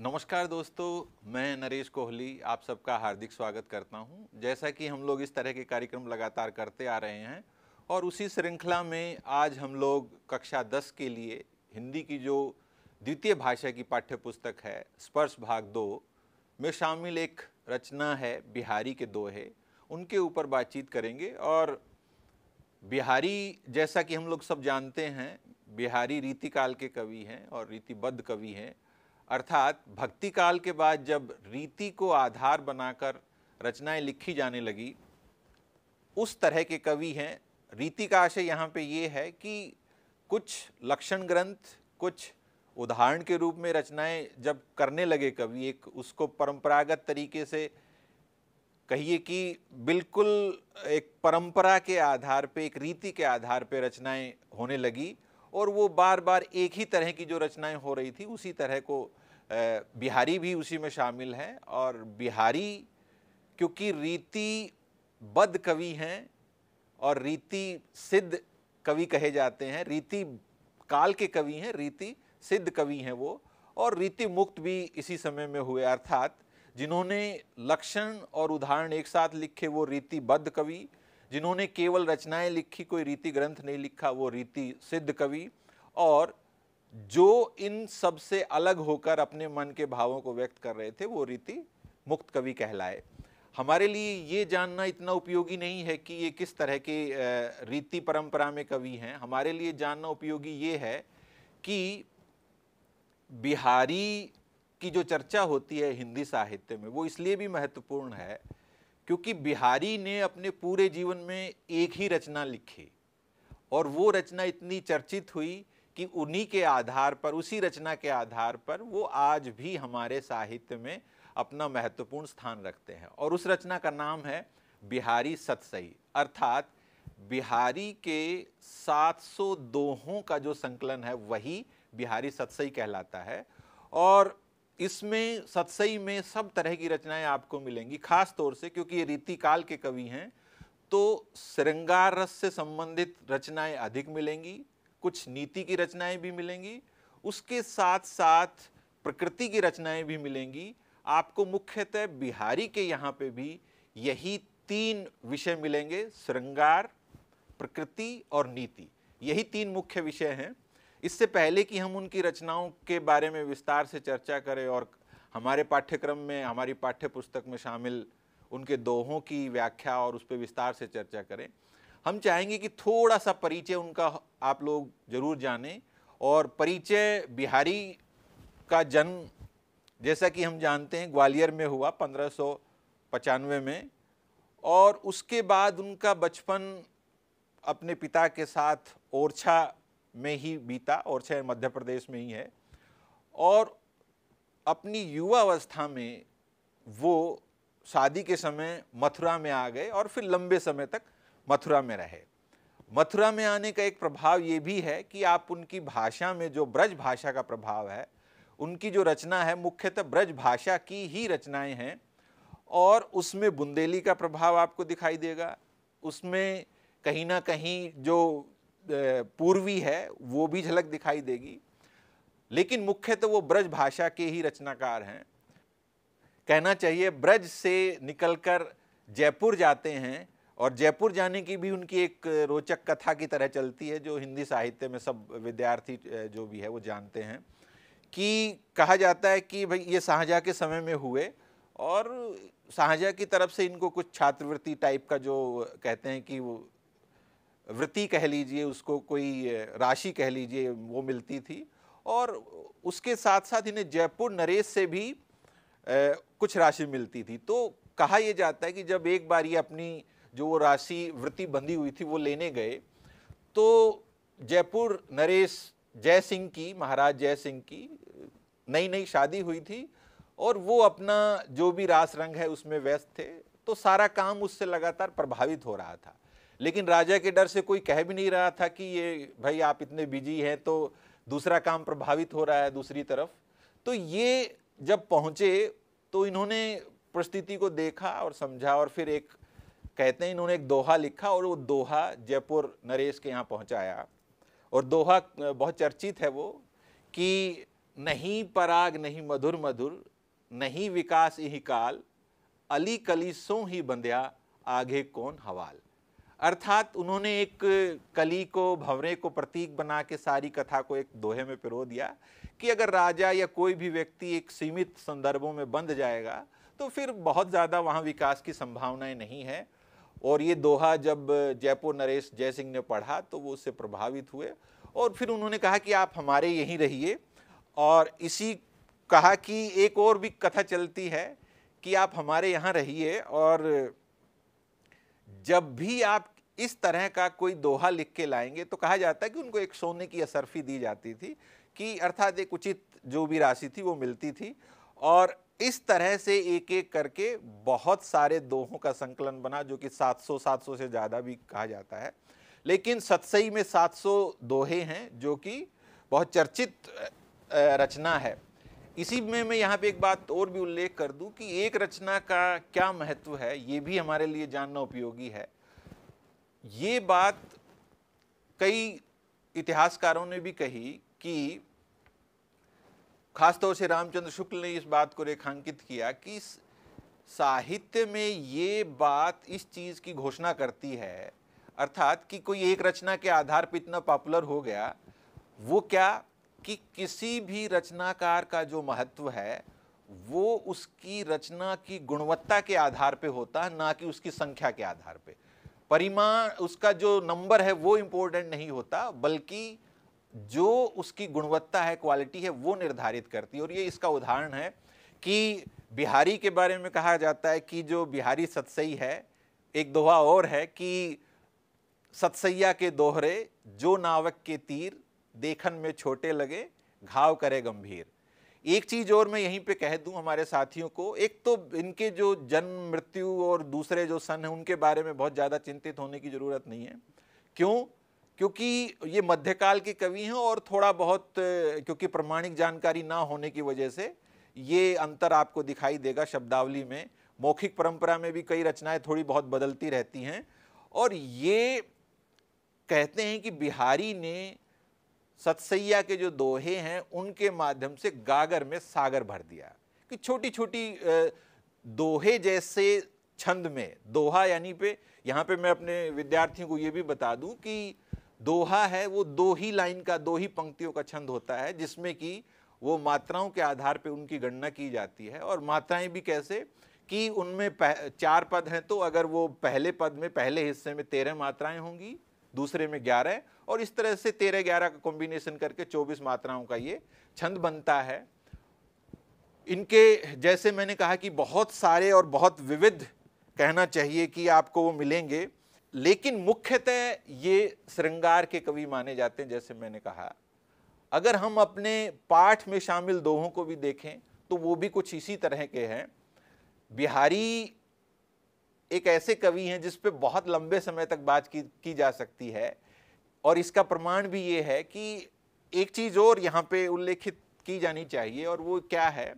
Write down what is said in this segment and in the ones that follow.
नमस्कार दोस्तों मैं नरेश कोहली आप सबका हार्दिक स्वागत करता हूं जैसा कि हम लोग इस तरह के कार्यक्रम लगातार करते आ रहे हैं और उसी श्रृंखला में आज हम लोग कक्षा 10 के लिए हिंदी की जो द्वितीय भाषा की पाठ्य पुस्तक है स्पर्श भाग दो में शामिल एक रचना है बिहारी के दोहे उनके ऊपर बातचीत करेंगे और बिहारी जैसा कि हम लोग सब जानते हैं बिहारी रीतिकाल के कवि हैं और रीतिबद्ध कवि हैं अर्थात भक्ति काल के बाद जब रीति को आधार बनाकर रचनाएं लिखी जाने लगी उस तरह के कवि हैं रीति का आशय यहाँ पे ये है कि कुछ लक्षण ग्रंथ कुछ उदाहरण के रूप में रचनाएं जब करने लगे कवि एक उसको परंपरागत तरीके से कहिए कि बिल्कुल एक परंपरा के आधार पे एक रीति के आधार पे रचनाएं होने लगी और वो बार बार एक ही तरह की जो रचनाएं हो रही थी उसी तरह को बिहारी भी उसी में शामिल हैं और बिहारी क्योंकि रीति बद कवि हैं और रीति सिद्ध कवि कहे जाते हैं रीति काल के कवि हैं रीति सिद्ध कवि हैं वो और रीति मुक्त भी इसी समय में हुए अर्थात जिन्होंने लक्षण और उदाहरण एक साथ लिखे वो रीतिबद्ध कवि जिन्होंने केवल रचनाएं लिखी कोई रीति ग्रंथ नहीं लिखा वो रीति सिद्ध कवि और जो इन सब से अलग होकर अपने मन के भावों को व्यक्त कर रहे थे वो रीति मुक्त कवि कहलाए हमारे लिए ये जानना इतना उपयोगी नहीं है कि ये किस तरह के रीति परंपरा में कवि हैं हमारे लिए जानना उपयोगी ये है कि बिहारी की जो चर्चा होती है हिंदी साहित्य में वो इसलिए भी महत्वपूर्ण है क्योंकि बिहारी ने अपने पूरे जीवन में एक ही रचना लिखी और वो रचना इतनी चर्चित हुई कि उन्हीं के आधार पर उसी रचना के आधार पर वो आज भी हमारे साहित्य में अपना महत्वपूर्ण स्थान रखते हैं और उस रचना का नाम है बिहारी सतसई अर्थात बिहारी के 700 दोहों का जो संकलन है वही बिहारी सतसई कहलाता है और इसमें सतसई में सब तरह की रचनाएं आपको मिलेंगी खास तौर से क्योंकि ये रीतिकाल के कवि हैं तो श्रृंगार रस से संबंधित रचनाएं अधिक मिलेंगी कुछ नीति की रचनाएं भी मिलेंगी उसके साथ साथ प्रकृति की रचनाएं भी मिलेंगी आपको मुख्यतः बिहारी के यहाँ पे भी यही तीन विषय मिलेंगे श्रृंगार प्रकृति और नीति यही तीन मुख्य विषय हैं इससे पहले कि हम उनकी रचनाओं के बारे में विस्तार से चर्चा करें और हमारे पाठ्यक्रम में हमारी पाठ्य पुस्तक में शामिल उनके दोहों की व्याख्या और उस पर विस्तार से चर्चा करें हम चाहेंगे कि थोड़ा सा परिचय उनका आप लोग ज़रूर जानें और परिचय बिहारी का जन्म जैसा कि हम जानते हैं ग्वालियर में हुआ पंद्रह में और उसके बाद उनका बचपन अपने पिता के साथ ओरछा में ही बीता ओरछा मध्य प्रदेश में ही है और अपनी युवा अवस्था में वो शादी के समय मथुरा में आ गए और फिर लंबे समय तक मथुरा में रहे मथुरा में आने का एक प्रभाव ये भी है कि आप उनकी भाषा में जो ब्रज भाषा का प्रभाव है उनकी जो रचना है मुख्यतः ब्रज भाषा की ही रचनाएं हैं और उसमें बुंदेली का प्रभाव आपको दिखाई देगा उसमें कहीं ना कहीं जो पूर्वी है वो भी झलक दिखाई देगी लेकिन मुख्यतः वो ब्रज भाषा के ही रचनाकार हैं कहना चाहिए ब्रज से निकलकर जयपुर जाते हैं और जयपुर जाने की भी उनकी एक रोचक कथा की तरह चलती है जो हिंदी साहित्य में सब विद्यार्थी जो भी है वो जानते हैं कि कहा जाता है कि भाई ये शाहजहाँ के समय में हुए और शाहजहाँ की तरफ से इनको कुछ छात्रवृत्ति टाइप का जो कहते हैं कि वो वृत्ति कह लीजिए उसको कोई राशि कह लीजिए वो मिलती थी और उसके साथ साथ इन्हें जयपुर नरेश से भी ए, कुछ राशि मिलती थी तो कहा यह जाता है कि जब एक बार ये अपनी जो वो राशि वृत्ति बंधी हुई थी वो लेने गए तो जयपुर नरेश जय सिंह की महाराज जय सिंह की नई नई शादी हुई थी और वो अपना जो भी रास रंग है उसमें व्यस्त थे तो सारा काम उससे लगातार प्रभावित हो रहा था लेकिन राजा के डर से कोई कह भी नहीं रहा था कि ये भाई आप इतने बिजी हैं तो दूसरा काम प्रभावित हो रहा है दूसरी तरफ तो ये जब पहुँचे तो इन्होंने परिस्थिति को देखा और समझा और फिर एक कहते हैं इन्होंने एक दोहा लिखा और वो दोहा जयपुर नरेश के यहाँ पहुँचाया और दोहा बहुत चर्चित है वो कि नहीं पराग नहीं मधुर मधुर नहीं विकास यही काल अली कली सो ही बंध्या आगे कौन हवाल अर्थात उन्होंने एक कली को भंवरे को प्रतीक बना के सारी कथा को एक दोहे में पिरो दिया कि अगर राजा या कोई भी व्यक्ति एक सीमित संदर्भों में बंध जाएगा तो फिर बहुत ज़्यादा वहाँ विकास की संभावनाएं नहीं है और ये दोहा जब जयपुर नरेश जय सिंह ने पढ़ा तो वो उससे प्रभावित हुए और फिर उन्होंने कहा कि आप हमारे यहीं रहिए और इसी कहा कि एक और भी कथा चलती है कि आप हमारे यहाँ रहिए और जब भी आप इस तरह का कोई दोहा लिख के लाएंगे तो कहा जाता है कि उनको एक सोने की असरफी दी जाती थी कि अर्थात एक उचित जो भी राशि थी वो मिलती थी और इस तरह से एक एक करके बहुत सारे दोहों का संकलन बना जो कि 700 700 से ज़्यादा भी कहा जाता है लेकिन सतसई में 700 दोहे हैं जो कि बहुत चर्चित रचना है इसी में मैं यहाँ पे एक बात और भी उल्लेख कर दूँ कि एक रचना का क्या महत्व है ये भी हमारे लिए जानना उपयोगी है ये बात कई इतिहासकारों ने भी कही कि खासतौर से रामचंद्र शुक्ल ने इस बात को रेखांकित किया कि साहित्य में ये बात इस चीज़ की घोषणा करती है अर्थात कि कोई एक रचना के आधार पर इतना पॉपुलर हो गया वो क्या कि किसी भी रचनाकार का जो महत्व है वो उसकी रचना की गुणवत्ता के आधार पे होता है ना कि उसकी संख्या के आधार पे परिमाण उसका जो नंबर है वो इम्पोर्टेंट नहीं होता बल्कि जो उसकी गुणवत्ता है क्वालिटी है वो निर्धारित करती है और ये इसका उदाहरण है कि बिहारी के बारे में कहा जाता है कि जो बिहारी सतसई है एक दोहा और है कि सतसैया के दोहरे जो नावक के तीर देखन में छोटे लगे घाव करे गंभीर एक चीज़ और मैं यहीं पे कह दूं हमारे साथियों को एक तो इनके जो जन्म मृत्यु और दूसरे जो सन है उनके बारे में बहुत ज़्यादा चिंतित होने की ज़रूरत नहीं है क्यों क्योंकि ये मध्यकाल के कवि हैं और थोड़ा बहुत क्योंकि प्रमाणिक जानकारी ना होने की वजह से ये अंतर आपको दिखाई देगा शब्दावली में मौखिक परंपरा में भी कई रचनाएं थोड़ी बहुत बदलती रहती हैं और ये कहते हैं कि बिहारी ने सतसैया के जो दोहे हैं उनके माध्यम से गागर में सागर भर दिया कि छोटी छोटी दोहे जैसे छंद में दोहा यानी पे यहाँ पे मैं अपने विद्यार्थियों को ये भी बता दूं कि दोहा है वो दो ही लाइन का दो ही पंक्तियों का छंद होता है जिसमें कि वो मात्राओं के आधार पे उनकी गणना की जाती है और मात्राएं भी कैसे कि उनमें चार पद हैं तो अगर वो पहले पद में पहले हिस्से में तेरह मात्राएं होंगी दूसरे में ग्यारह और इस तरह से तेरह ग्यारह का कॉम्बिनेशन करके चौबीस मात्राओं का ये छंद बनता है इनके जैसे मैंने कहा कि बहुत सारे और बहुत विविध कहना चाहिए कि आपको वो मिलेंगे लेकिन मुख्यतः ये श्रृंगार के कवि माने जाते हैं जैसे मैंने कहा अगर हम अपने पाठ में शामिल दोहों को भी देखें तो वो भी कुछ इसी तरह के हैं बिहारी एक ऐसे कवि हैं जिस पे बहुत लंबे समय तक बात की, की जा सकती है और इसका प्रमाण भी ये है कि एक चीज़ और यहाँ पे उल्लेखित की जानी चाहिए और वो क्या है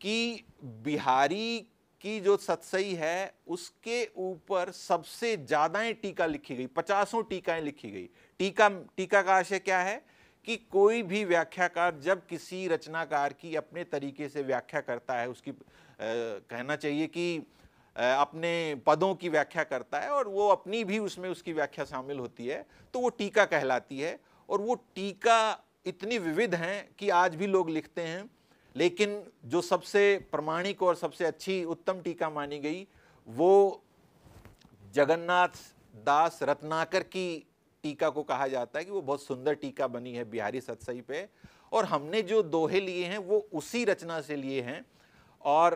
कि बिहारी की जो सतसई है उसके ऊपर सबसे ज़्यादाएँ टीका लिखी गई पचासों टीकाएँ लिखी गई टीका टीका का आशय क्या है कि कोई भी व्याख्याकार जब किसी रचनाकार की अपने तरीके से व्याख्या करता है उसकी आ, कहना चाहिए कि अपने पदों की व्याख्या करता है और वो अपनी भी उसमें उसकी व्याख्या शामिल होती है तो वो टीका कहलाती है और वो टीका इतनी विविध हैं कि आज भी लोग लिखते हैं लेकिन जो सबसे प्रमाणिक और सबसे अच्छी उत्तम टीका मानी गई वो जगन्नाथ दास रत्नाकर की टीका को कहा जाता है कि वो बहुत सुंदर टीका बनी है बिहारी सतसई पे और हमने जो दोहे लिए हैं वो उसी रचना से लिए हैं और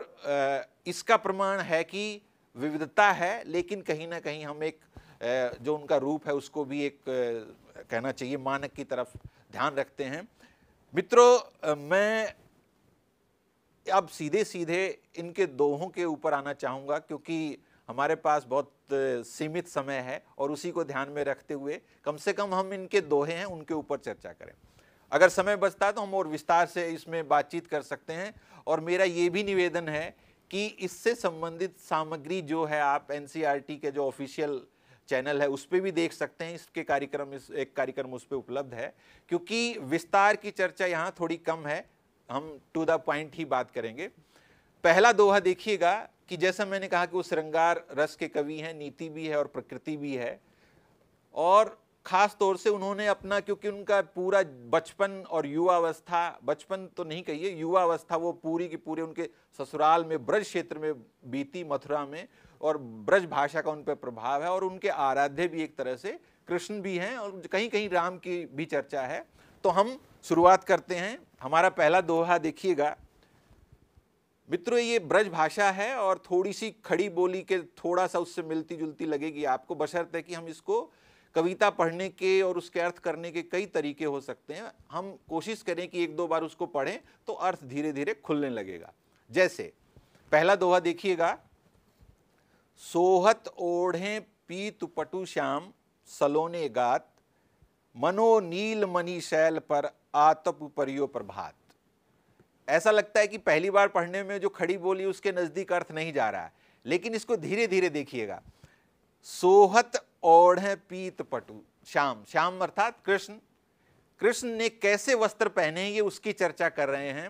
इसका प्रमाण है कि विविधता है लेकिन कहीं ना कहीं हम एक जो उनका रूप है उसको भी एक कहना चाहिए मानक की तरफ ध्यान रखते हैं मित्रों मैं अब सीधे सीधे इनके दोहों के ऊपर आना चाहूँगा क्योंकि हमारे पास बहुत सीमित समय है और उसी को ध्यान में रखते हुए कम से कम हम इनके दोहे हैं उनके ऊपर चर्चा करें अगर समय बचता तो हम और विस्तार से इसमें बातचीत कर सकते हैं और मेरा ये भी निवेदन है कि इससे संबंधित सामग्री जो है आप एन e के जो ऑफिशियल चैनल है उस पर भी देख सकते हैं इसके कार्यक्रम इस एक कार्यक्रम उस पर उपलब्ध है क्योंकि विस्तार की चर्चा यहाँ थोड़ी कम है हम टू द पॉइंट ही बात करेंगे पहला दोहा देखिएगा कि जैसा मैंने कहा कि वो श्रृंगार रस के कवि हैं नीति भी है और प्रकृति भी है और ख़ास तौर से उन्होंने अपना क्योंकि उनका पूरा बचपन और युवावस्था बचपन तो नहीं कहिए युवावस्था वो पूरी की पूरी उनके ससुराल में ब्रज क्षेत्र में बीती मथुरा में और ब्रज भाषा का उन पर प्रभाव है और उनके आराध्य भी एक तरह से कृष्ण भी हैं और कहीं कहीं राम की भी चर्चा है तो हम शुरुआत करते हैं हमारा पहला दोहा देखिएगा मित्रों ये ब्रज भाषा है और थोड़ी सी खड़ी बोली के थोड़ा सा उससे मिलती जुलती लगेगी आपको बशर्त है कि हम इसको कविता पढ़ने के और उसके अर्थ करने के कई तरीके हो सकते हैं हम कोशिश करें कि एक दो बार उसको पढ़ें तो अर्थ धीरे धीरे खुलने लगेगा जैसे पहला दोहा देखिएगा सोहत ओढ़े पीत पटु श्याम सलोने गात मनोनील शैल पर आतप परियो प्रभात ऐसा लगता है कि पहली बार पढ़ने में जो खड़ी बोली उसके नज़दीक अर्थ नहीं जा रहा है लेकिन इसको धीरे धीरे देखिएगा सोहत ओढ़ पीत पटु श्याम श्याम अर्थात कृष्ण कृष्ण ने कैसे वस्त्र पहने हैं ये उसकी चर्चा कर रहे हैं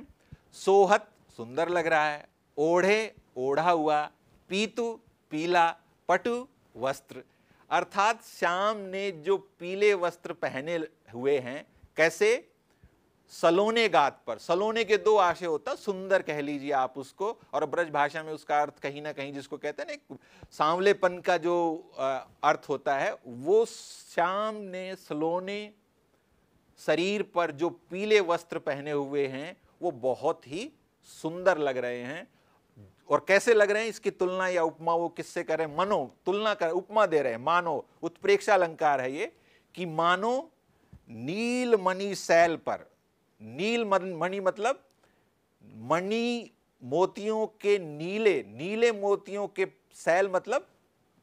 सोहत सुंदर लग रहा है ओढ़े ओढ़ा हुआ पीतु पीला पटु वस्त्र अर्थात श्याम ने जो पीले वस्त्र पहने हुए हैं कैसे सलोने गात पर सलोने के दो आशय होता सुंदर कह लीजिए आप उसको और ब्रज भाषा में उसका अर्थ कहीं ना कहीं जिसको कहते हैं ना सांवलेपन का जो अर्थ होता है वो श्याम ने सलोने शरीर पर जो पीले वस्त्र पहने हुए हैं वो बहुत ही सुंदर लग रहे हैं और कैसे लग रहे हैं इसकी तुलना या उपमा वो किससे करें मनो तुलना कर उपमा दे रहे हैं मानो उत्प्रेक्षा अलंकार है ये कि मानो नील मणि सैल पर नील मणि मतलब मणि मोतियों के नीले नीले मोतियों के सैल मतलब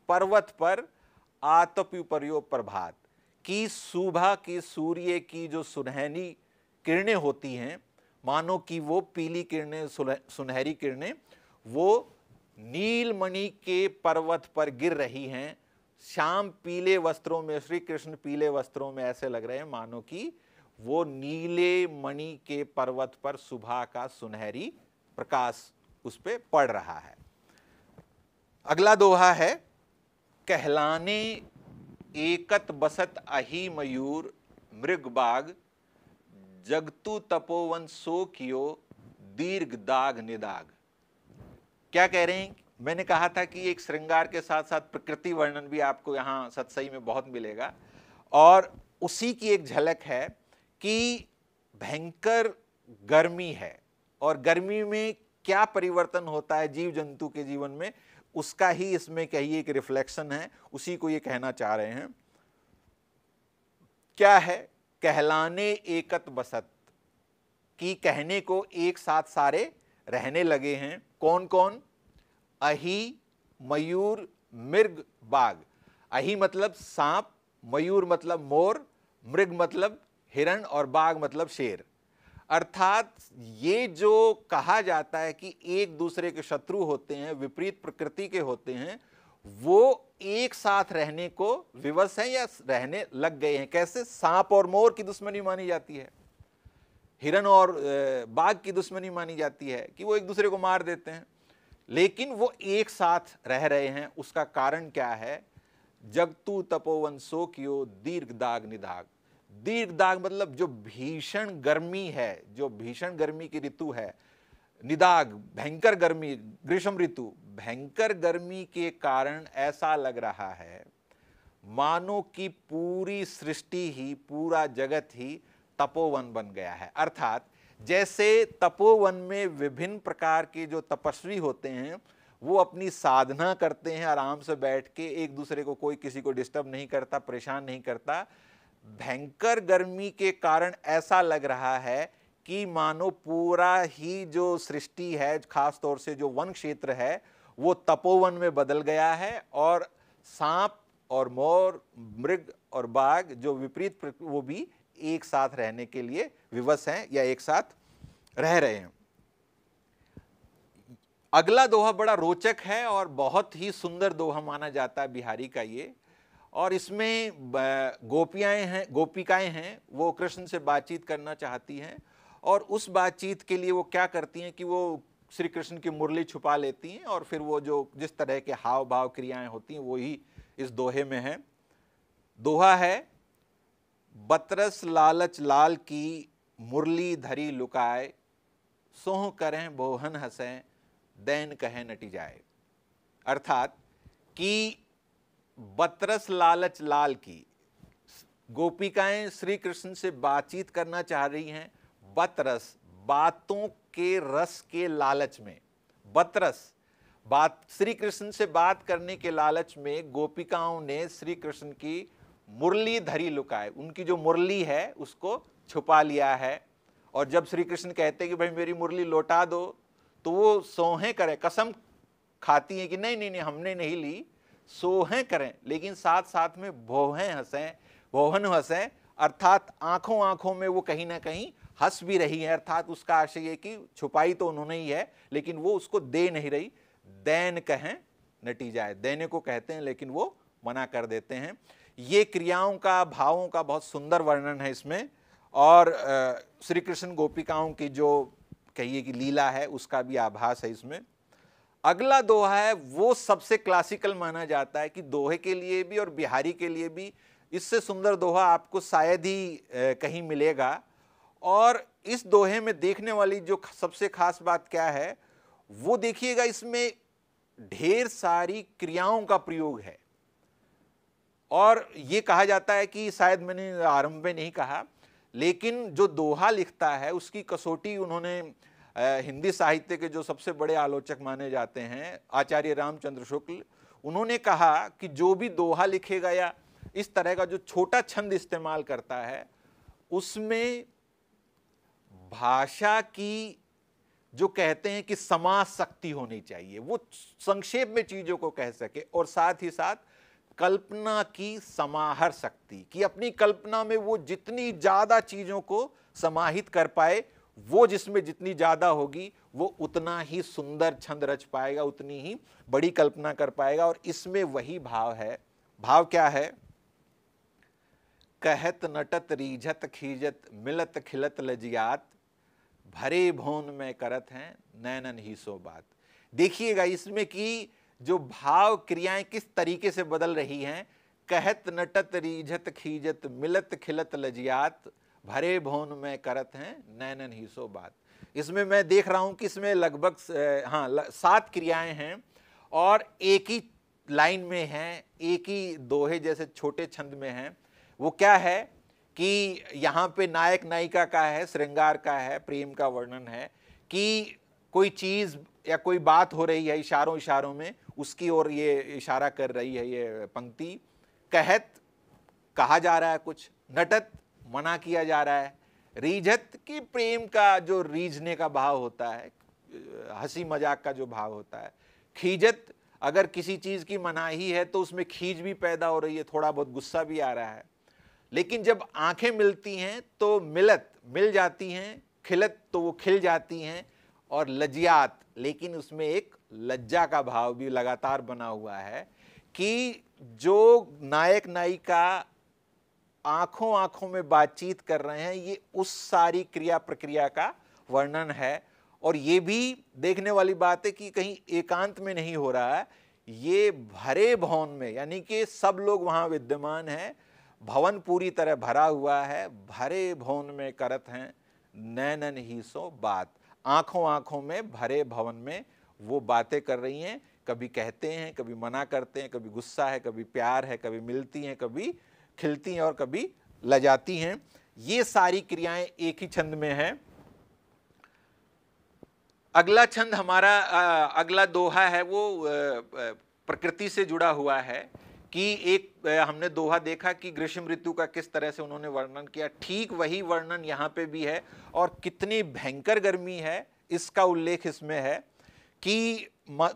पर्वत पर आतप्युपर्यो प्रभात की सुबह की सूर्य की जो सुनहरी किरणें होती हैं मानो कि वो पीली किरणें सुनहरी किरणें वो नीलमणि के पर्वत पर गिर रही हैं श्याम पीले वस्त्रों में श्री कृष्ण पीले वस्त्रों में ऐसे लग रहे हैं मानो कि वो नीले मणि के पर्वत पर सुबह का सुनहरी प्रकाश उस पर पड़ रहा है अगला दोहा है कहलाने एकत बसत अहि मयूर मृग बाग जगतु तपोवन सो कियो दीर्घ दाग निदाग क्या कह रहे हैं मैंने कहा था कि एक श्रृंगार के साथ साथ प्रकृति वर्णन भी आपको यहाँ सत्सई में बहुत मिलेगा और उसी की एक झलक है कि भयंकर गर्मी है और गर्मी में क्या परिवर्तन होता है जीव जंतु के जीवन में उसका ही इसमें कहिए एक रिफ्लेक्शन है उसी को ये कहना चाह रहे हैं क्या है कहलाने एकत बसत की कहने को एक साथ सारे रहने लगे हैं कौन कौन अही मयूर मृग बाघ अही मतलब सांप मयूर मतलब मोर मृग मतलब हिरण और बाघ मतलब शेर अर्थात ये जो कहा जाता है कि एक दूसरे के शत्रु होते हैं विपरीत प्रकृति के होते हैं वो एक साथ रहने को विवश हैं या रहने लग गए हैं कैसे सांप और मोर की दुश्मनी मानी जाती है हिरन और बाघ की दुश्मनी मानी जाती है कि वो एक दूसरे को मार देते हैं लेकिन वो एक साथ रह रहे हैं उसका कारण क्या है जगतु सो कियो दीर्घ दाग निदाग दीर्घ दाग मतलब जो भीषण गर्मी है जो भीषण गर्मी की ऋतु है निदाग भयंकर गर्मी ग्रीष्म ऋतु भयंकर गर्मी के कारण ऐसा लग रहा है मानो की पूरी सृष्टि ही पूरा जगत ही तपोवन बन गया है अर्थात जैसे तपोवन में विभिन्न प्रकार के जो तपस्वी होते हैं वो अपनी साधना करते हैं आराम से बैठ के एक दूसरे को कोई किसी को डिस्टर्ब नहीं करता परेशान नहीं करता भयंकर गर्मी के कारण ऐसा लग रहा है कि मानो पूरा ही जो सृष्टि है खास तौर से जो वन क्षेत्र है वो तपोवन में बदल गया है और सांप और मोर मृग और बाघ जो विपरीत वो भी एक साथ रहने के लिए विवश हैं या एक साथ रह रहे हैं अगला दोहा बड़ा रोचक है और बहुत ही सुंदर दोहा माना जाता है बिहारी का ये और इसमें गोपियाएं हैं गोपिकाएं हैं वो कृष्ण से बातचीत करना चाहती हैं और उस बातचीत के लिए वो क्या करती हैं कि वो श्री कृष्ण की मुरली छुपा लेती हैं और फिर वो जो जिस तरह के हाव भाव क्रियाएं होती हैं वो ही इस दोहे में हैं दोहा है बतरस लालच लाल की मुरली धरी लुकाए सोह करें बोहन हसे दैन कहें नटी जाए अर्थात कि बतरस लालच लाल की गोपिकाएं श्री कृष्ण से बातचीत करना चाह रही हैं बतरस बातों के रस के लालच में बतरस बात श्री कृष्ण से बात करने के लालच में गोपिकाओं ने श्री कृष्ण की मुरली धरी लुकाए उनकी जो मुरली है उसको छुपा लिया है और जब श्री कृष्ण कहते हैं कि भाई मेरी मुरली लौटा दो तो वो सोहें करें कसम खाती हैं कि नहीं नहीं नहीं हमने नहीं ली सोहें करें लेकिन साथ साथ में भोहें हंसें भोहन हंसें अर्थात आंखों आंखों में वो कहीं ना कहीं हंस भी रही है अर्थात उसका आशय है कि छुपाई तो उन्होंने ही है लेकिन वो उसको दे नहीं रही दैन कहें नटी जाए देने को कहते हैं लेकिन वो मना कर देते हैं ये क्रियाओं का भावों का बहुत सुंदर वर्णन है इसमें और श्री कृष्ण गोपिकाओं की जो कहिए कि लीला है उसका भी आभास है इसमें अगला दोहा है वो सबसे क्लासिकल माना जाता है कि दोहे के लिए भी और बिहारी के लिए भी इससे सुंदर दोहा आपको शायद ही कहीं मिलेगा और इस दोहे में देखने वाली जो सबसे खास बात क्या है वो देखिएगा इसमें ढेर सारी क्रियाओं का प्रयोग है और ये कहा जाता है कि शायद मैंने आरंभ में नहीं कहा लेकिन जो दोहा लिखता है उसकी कसौटी उन्होंने हिंदी साहित्य के जो सबसे बड़े आलोचक माने जाते हैं आचार्य रामचंद्र शुक्ल उन्होंने कहा कि जो भी दोहा लिखेगा या इस तरह का जो छोटा छंद इस्तेमाल करता है उसमें भाषा की जो कहते हैं कि समाज शक्ति होनी चाहिए वो संक्षेप में चीज़ों को कह सके और साथ ही साथ कल्पना की समाहर शक्ति कि अपनी कल्पना में वो जितनी ज़्यादा चीज़ों को समाहित कर पाए वो जिसमें जितनी ज़्यादा होगी वो उतना ही सुंदर छंद रच पाएगा उतनी ही बड़ी कल्पना कर पाएगा और इसमें वही भाव है भाव क्या है कहत नटत रीझत खीजत मिलत खिलत लजियात भरे भोन में करत हैं नैनन ही सो बात देखिएगा इसमें कि जो भाव क्रियाएं किस तरीके से बदल रही हैं कहत नटत रीझत खीजत मिलत खिलत लजियात भरे भोन में करत हैं नैनन ही सो बात इसमें मैं देख रहा हूं कि इसमें लगभग हाँ सात क्रियाएं हैं और एक ही लाइन में हैं एक ही दोहे जैसे छोटे छंद में हैं वो क्या है कि यहाँ पे नायक नायिका का है श्रृंगार का है प्रेम का वर्णन है कि कोई चीज़ या कोई बात हो रही है इशारों इशारों में उसकी ओर ये इशारा कर रही है ये पंक्ति कहत कहा जा रहा है कुछ नटत मना किया जा रहा है रीझत की प्रेम का जो रीझने का भाव होता है हंसी मजाक का जो भाव होता है खीजत अगर किसी चीज़ की मनाही है तो उसमें खीज भी पैदा हो रही है थोड़ा बहुत गुस्सा भी आ रहा है लेकिन जब आंखें मिलती हैं तो मिलत मिल जाती हैं खिलत तो वो खिल जाती हैं और लजियात लेकिन उसमें एक लज्जा का भाव भी लगातार बना हुआ है कि जो नायक नायिका आंखों आंखों में बातचीत कर रहे हैं ये उस सारी क्रिया प्रक्रिया का वर्णन है और ये भी देखने वाली बात है कि कहीं एकांत में नहीं हो रहा है ये भरे भवन में यानी कि सब लोग वहाँ विद्यमान हैं भवन पूरी तरह भरा हुआ है भरे भवन में करत हैं नैनन ही सो बात आंखों आंखों में भरे भवन में वो बातें कर रही हैं कभी कहते हैं कभी मना करते हैं कभी गुस्सा है कभी प्यार है कभी मिलती हैं कभी खिलती हैं और कभी लजाती हैं ये सारी क्रियाएं एक ही छंद में है अगला छंद हमारा अगला दोहा है वो प्रकृति से जुड़ा हुआ है कि एक हमने दोहा देखा कि ग्रीष्म ऋतु का किस तरह से उन्होंने वर्णन किया ठीक वही वर्णन यहाँ पे भी है और कितनी भयंकर गर्मी है इसका उल्लेख इसमें है कि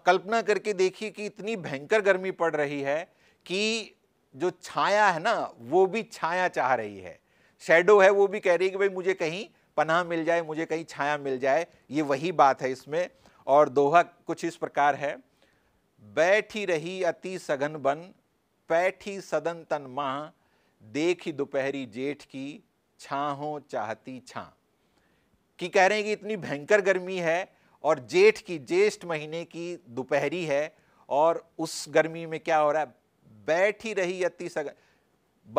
कल्पना करके देखिए कि इतनी भयंकर गर्मी पड़ रही है कि जो छाया है ना वो भी छाया चाह रही है शेडो है वो भी कह रही है कि भाई मुझे कहीं पनाह मिल जाए मुझे कहीं छाया मिल जाए ये वही बात है इसमें और दोहा कुछ इस प्रकार है बैठी रही अति सघन बन पैठी सदन तन माह देखी दोपहरी जेठ की छाहों चाहती छा कि कह रहे हैं कि इतनी भयंकर गर्मी है और जेठ की जेष्ठ महीने की दोपहरी है और उस गर्मी में क्या हो रहा है बैठ ही रही अति सग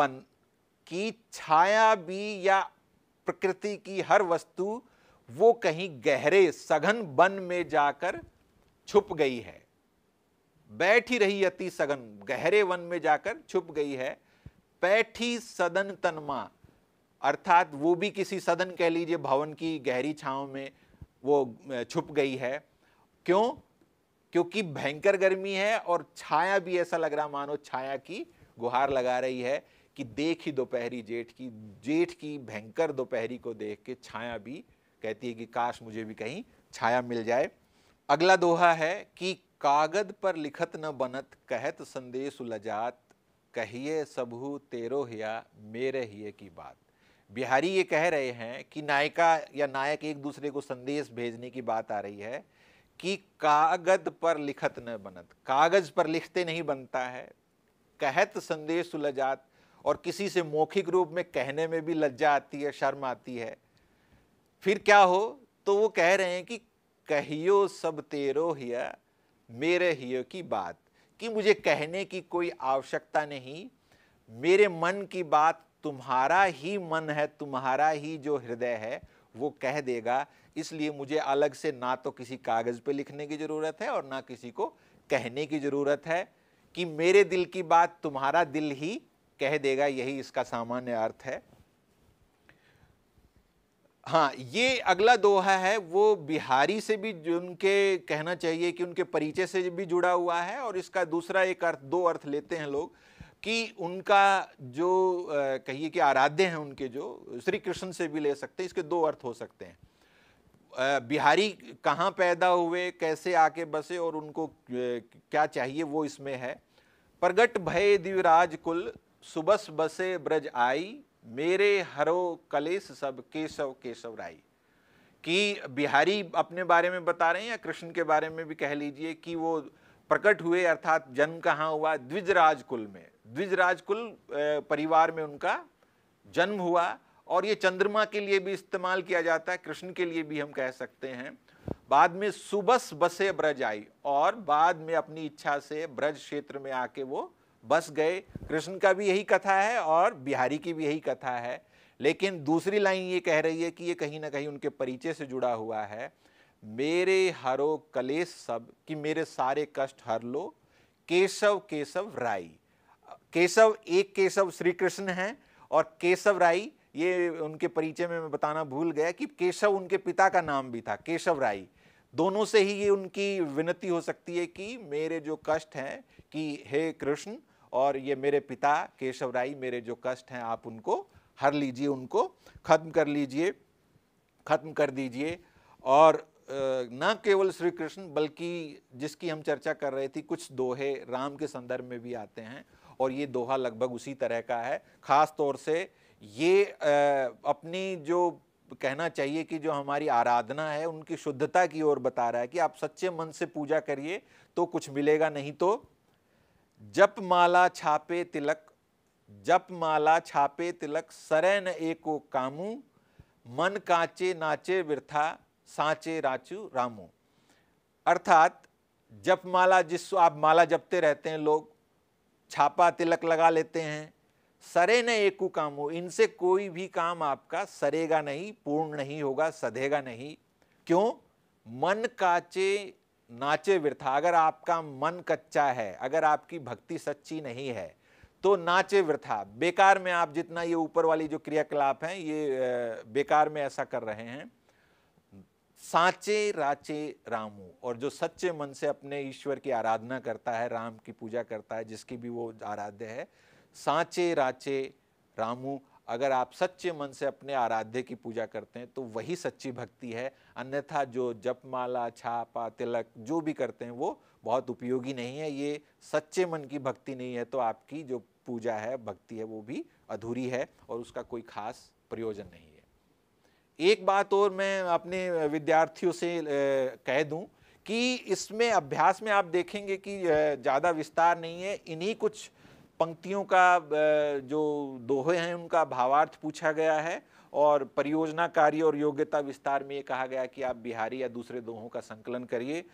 बन की छाया भी या प्रकृति की हर वस्तु वो कहीं गहरे सघन वन में जाकर छुप गई है बैठ ही रही अति सघन गहरे वन में जाकर छुप गई है पैठी सदन तनमा अर्थात वो भी किसी सदन कह लीजिए भवन की गहरी छाव में वो छुप गई है क्यों क्योंकि भयंकर गर्मी है और छाया भी ऐसा लग रहा मानो छाया की गुहार लगा रही है कि देख ही दोपहरी जेठ की जेठ की भयंकर दोपहरी को देख के छाया भी कहती है कि काश मुझे भी कहीं छाया मिल जाए अगला दोहा है कि कागद पर लिखत न बनत कहत संदेश उलजात कहिए सबू तेरो हिया मेरे हिये की बात बिहारी ये कह रहे हैं कि नायिका या नायक एक दूसरे को संदेश भेजने की बात आ रही है कि कागज पर लिखत न बनत कागज पर लिखते नहीं बनता है कहत संदेश सुलझात और किसी से मौखिक रूप में कहने में भी लज्जा आती है शर्म आती है फिर क्या हो तो वो कह रहे हैं कि कहियो सब तेरो हिया मेरे हियो की बात कि मुझे कहने की कोई आवश्यकता नहीं मेरे मन की बात तुम्हारा ही मन है तुम्हारा ही जो हृदय है वो कह देगा इसलिए मुझे अलग से ना तो किसी कागज़ पे लिखने की ज़रूरत है और ना किसी को कहने की ज़रूरत है कि मेरे दिल की बात तुम्हारा दिल ही कह देगा यही इसका सामान्य अर्थ है हाँ ये अगला दोहा है वो बिहारी से भी उनके कहना चाहिए कि उनके परिचय से भी जुड़ा हुआ है और इसका दूसरा एक अर्थ दो अर्थ लेते हैं लोग कि उनका जो कहिए कि आराध्य हैं उनके जो श्री कृष्ण से भी ले सकते हैं इसके दो अर्थ हो सकते हैं बिहारी कहाँ पैदा हुए कैसे आके बसे और उनको क्या चाहिए वो इसमें है प्रगट भय दिवराज कुल सुबस बसे ब्रज आई मेरे हरो कलेश सब केशव केशव राय कि बिहारी अपने बारे में बता रहे हैं या कृष्ण के बारे में भी कह लीजिए कि वो प्रकट हुए अर्थात जन्म कहाँ हुआ द्विजराज कुल में द्विजराज कुल परिवार में उनका जन्म हुआ और ये चंद्रमा के लिए भी इस्तेमाल किया जाता है कृष्ण के लिए भी हम कह सकते हैं बाद में सुबस बसे ब्रज आई और बाद में अपनी इच्छा से ब्रज क्षेत्र में आके वो बस गए कृष्ण का भी यही कथा है और बिहारी की भी यही कथा है लेकिन दूसरी लाइन ये कह रही है कि ये कहीं ना कहीं उनके परिचय से जुड़ा हुआ है मेरे हरो कलेश सब कि मेरे सारे कष्ट हर लो केशव केशव राई केशव एक केशव श्री कृष्ण हैं और केशव राय ये उनके परिचय में मैं बताना भूल गया कि केशव उनके पिता का नाम भी था केशव राय दोनों से ही ये उनकी विनती हो सकती है कि मेरे जो कष्ट हैं कि हे कृष्ण और ये मेरे पिता केशव राय मेरे जो कष्ट हैं आप उनको हर लीजिए उनको खत्म कर लीजिए खत्म कर दीजिए और न केवल श्री कृष्ण बल्कि जिसकी हम चर्चा कर रहे थे कुछ दोहे राम के संदर्भ में भी आते हैं और ये दोहा लगभग उसी तरह का है ख़ास तौर से ये अपनी जो कहना चाहिए कि जो हमारी आराधना है उनकी शुद्धता की ओर बता रहा है कि आप सच्चे मन से पूजा करिए तो कुछ मिलेगा नहीं तो जप माला छापे तिलक जप माला छापे तिलक सरैन एको कामू मन काचे नाचे वृथा साचे राचू रामू अर्थात जप माला जिस आप माला जपते रहते हैं लोग छापा तिलक लगा लेते हैं सरे न एक काम हो इनसे कोई भी काम आपका सरेगा नहीं पूर्ण नहीं होगा सधेगा नहीं क्यों मन काचे नाचे वृथा अगर आपका मन कच्चा है अगर आपकी भक्ति सच्ची नहीं है तो नाचे वृथा बेकार में आप जितना ये ऊपर वाली जो क्रियाकलाप हैं ये बेकार में ऐसा कर रहे हैं साचे राचे रामू और जो सच्चे मन से अपने ईश्वर की आराधना करता है राम की पूजा करता है जिसकी भी वो आराध्य है साचे राचे रामू अगर आप सच्चे मन से अपने आराध्य की पूजा करते हैं तो वही सच्ची भक्ति है अन्यथा जो जपमाला छापा तिलक जो भी करते हैं वो बहुत उपयोगी नहीं है ये सच्चे मन की भक्ति नहीं है तो आपकी जो पूजा है भक्ति है वो भी अधूरी है और उसका कोई खास प्रयोजन नहीं है एक बात और मैं अपने विद्यार्थियों से कह दूं कि इसमें अभ्यास में आप देखेंगे कि ज़्यादा विस्तार नहीं है इन्हीं कुछ पंक्तियों का जो दोहे हैं उनका भावार्थ पूछा गया है और परियोजना कार्य और योग्यता विस्तार में ये कहा गया कि आप बिहारी या दूसरे दोहों का संकलन करिए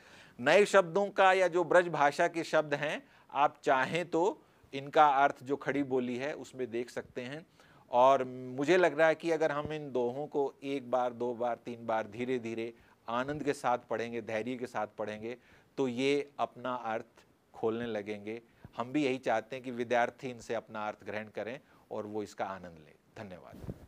नए शब्दों का या जो ब्रज भाषा के शब्द हैं आप चाहें तो इनका अर्थ जो खड़ी बोली है उसमें देख सकते हैं और मुझे लग रहा है कि अगर हम इन दोहों को एक बार दो बार तीन बार धीरे धीरे आनंद के साथ पढ़ेंगे धैर्य के साथ पढ़ेंगे तो ये अपना अर्थ खोलने लगेंगे हम भी यही चाहते हैं कि विद्यार्थी इनसे अपना अर्थ ग्रहण करें और वो इसका आनंद लें धन्यवाद